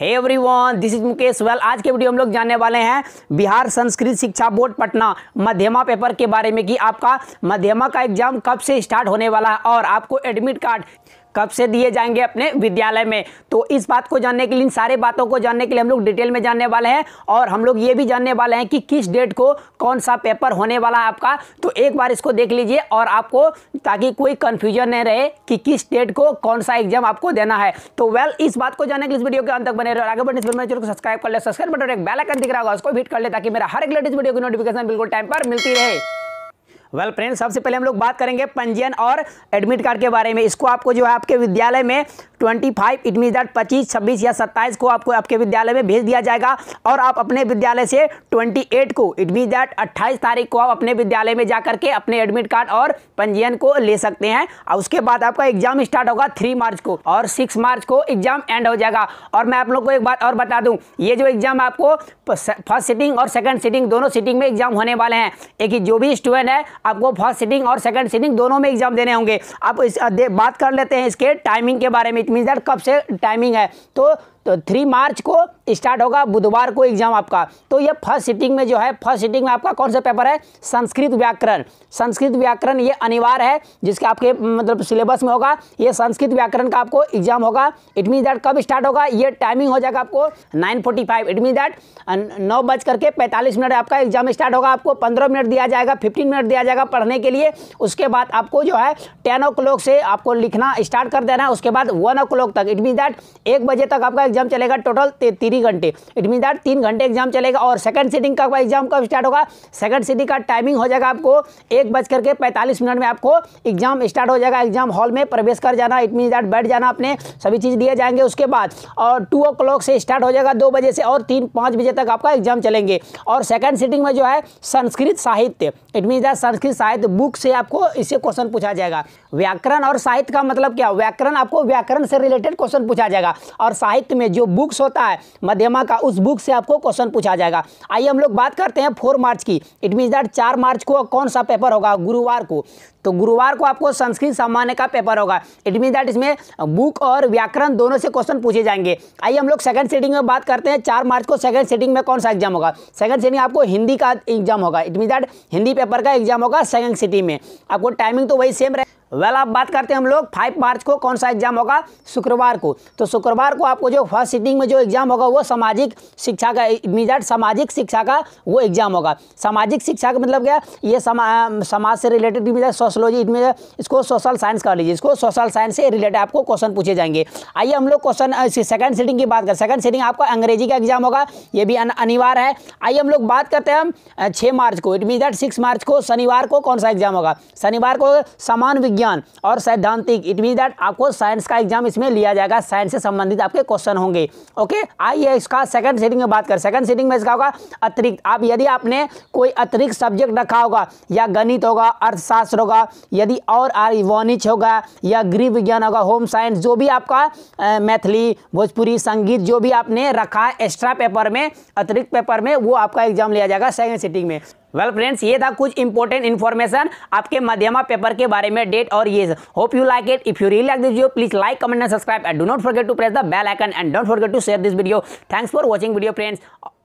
hey everyone this is Mukesh well आज के video हम लोग जानने वाले हैं बिहार संस्कृत शिक्षा बोर्ड पटना मध्यमा पेपर के बारे में कि आपका मध्यमा का एग्जाम कब से स्टार्ट होने वाला है और आपको एडमिट कार्ड कब से दिए जाएंगे अपने विद्यालय में तो इस बात को जानने के लिए इन सारे बातों को जानने के लिए हम लोग डिटेल में जानने वाले हैं और हम लोग ये भी जानने वाले हैं कि किस डेट को कौन सा पेपर होने वाला है आपका तो एक बार इसको देख लीजिए और आपको ताकि कोई कन्फ्यूजन नहीं रहे कि किस डेट को कौन सा एग्जाम आपको देना है तो वेल इस बात को जानने के लिए इस वीडियो के अंत तक बने रहे आगे बढ़ने से चैनल को सब्सक्राइब कर ले सब्सक्राइब बटन एक बेल आइकन दिख रहा होगा उसको हिट कर ले ताकि मेरा हर एक लेटेस्ट वीडियो की नोटिफिकेशन बिल्कुल टाइम पर मिलती रहे वेल फ्रेंड्स सबसे पहले हम लोग बात करेंगे पंजीयन और एडमिट कार्ड के बारे में इसको आपको जो है आपके विद्यालय में twenty five it mean that पच्चीस छब्बीस या सत्ताईस को आपको आपके विद्यालय में भेज दिया जाएगा और आप अपने विद्यालय से ट्वेंटी एट को इट मीन दैट अट्ठाईस तारीख को आप अपने विद्यालय में जाकर के अपने एडमिट कार्ड और पंजीयन को ले सकते हैं और उसके बाद आपका एग्जाम स्टार्ट होगा थ्री मार्च को और सिक्स मार्च को एग्जाम एंड हो जाएगा और मैं आप लोग को एक बात और बता दूँ ये जो एग्जाम आपको फर्स्ट सिटिंग और सेकेंड सिटिंग दोनों सिटिंग में एग्जाम होने वाले हैं एक ही जो भी स्टूडेंट है आपको फर्स्ट सिटिंग और सेकेंड सिटिंग दोनों में एग्जाम देने होंगे आप इस बात कर लेते हैं इसके टाइमिंग के बारे में मीन्स कब से टाइमिंग है तो तो थ्री मार्च को स्टार्ट होगा बुधवार को एग्जाम आपका तो ये फर्स्ट सिटिंग में जो है फर्स्ट सिटिंग में आपका कौन सा पेपर है संस्कृत व्याकरण संस्कृत व्याकरण ये अनिवार्य है जिसके आपके मतलब सिलेबस में होगा ये संस्कृत व्याकरण का आपको एग्जाम होगा इट मीन दैट कब स्टार्ट होगा ये टाइमिंग हो जाएगा आपको nine forty five it mean that नौ बज करके पैंतालीस मिनट आपका एग्जाम स्टार्ट होगा आपको पंद्रह मिनट दिया जाएगा फिफ्टीन मिनट दिया जाएगा पढ़ने के लिए उसके बाद आपको जो है टेन ओ से आपको लिखना स्टार्ट कर देना है उसके बाद वन ओ तक इट मीन दैट एक बजे तक आपका एग्जाम एग्जाम चलेगा टोटल तीन घंटे इट मीन दैट तीन घंटे एग्जाम चलेगा और सेकंड सीटिंग का एग्जाम कब स्टार्ट होगा सेकंड सीटिंग का टाइमिंग हो जाएगा आपको एक बज करके पैंतालीस मिनट में आपको एग्जाम स्टार्ट हो जाएगा एग्जाम हॉल में प्रवेश कर जाना इट मीन दैट बैठ जाना अपने सभी चीज़ दिए जाएंगे उसके बाद और टू ओ से स्टार्ट हो जाएगा दो बजे से और तीन पाँच बजे तक आपका एग्जाम चलेंगे और सेकेंड सीटिंग में जो है संस्कृत साहित्य इट मीन दैट संस्कृत साहित्य बुक से आपको इससे क्वेश्चन पूछा जाएगा व्याकरण और साहित्य का मतलब क्या व्याकरण आपको व्याकरण से रिलेटेड क्वेश्चन पूछा जाएगा और साहित्य में जो बुक्स होता है मध्यमा का उस बुक से आपको क्वेश्चन पूछा जाएगा आइए हम लोग बात करते हैं फोर मार्च की इट मीन दैट चार मार्च को कौन सा पेपर होगा गुरुवार को तो गुरुवार को आपको संस्कृत सामान्य का पेपर होगा इट मीन दैट इसमें बुक और व्याकरण दोनों से क्वेश्चन पूछे जाएंगे आइए हम लोग सेकंड सेटिंग में बात करते हैं चार मार्च को सेकंड सेटिंग में कौन सा एग्जाम होगा सेकंड सेटिंग आपको हिंदी का एग्जाम होगा it mean that Hindi paper का एग्जाम होगा सेकंड सिटी में आपको टाइमिंग तो वही सेम रहे वेल आप बात करते हैं हम लोग फाइव मार्च को कौन सा एग्जाम होगा शुक्रवार को तो शुक्रवार को आपको जो फर्स्ट सिटिंग में जो एग्जाम होगा वो सामाजिक शिक्षा का मिजाट सामाजिक शिक्षा का वो एग्जाम होगा सामाजिक शिक्षा का मतलब क्या ये समा, समाज से रिलेटेड मिजाट सोशोलॉजी इनमें इसको सोशल साइंस कर लीजिए इसको सोशल साइंस से रिलेटेड आपको क्वेश्चन पूछे जाएंगे आइए हम लोग क्वेश्चन सेकंड सीटिंग की बात करें सेकंड सीटिंग आपका अंग्रेजी का एग्जाम होगा ये भी अनिवार्य है आइए हम लोग बात करते हैं हम छः मार्च को it mean that six March को शनिवार को कौन सा एग्जाम होगा शनिवार को समान विज्ञान विज्ञान और सैद्धांतिक इट मीन दैट आपको साइंस का एग्जाम इसमें लिया जाएगा साइंस से संबंधित आपके क्वेश्चन होंगे ओके आइए इसका सेकंड सेटिंग में बात कर सेकंड सेटिंग में इसका होगा अतिरिक्त आप यदि आपने कोई अतिरिक्त सब्जेक्ट रखा होगा या गणित होगा अर्थशास्त्र होगा यदि और वाणिज्य होगा या गृह विज्ञान होगा होम साइंस जो भी आपका मैथिली भोजपुरी संगीत जो भी आपने रखा है एक्स्ट्रा पेपर में अतिरिक्त पेपर में वो आपका एग्जाम लिया जाएगा सेकेंड सीटिंग में वेल फ्रेंड्स ये था कुछ इंपॉर्टेंट इन्फॉर्मेशन आपके मध्यमा पेपर के बारे में डेट और ये hope you like it if you really like this video please like comment and subscribe and do not forget to press the bell icon and don't forget to share this video thanks for watching video friends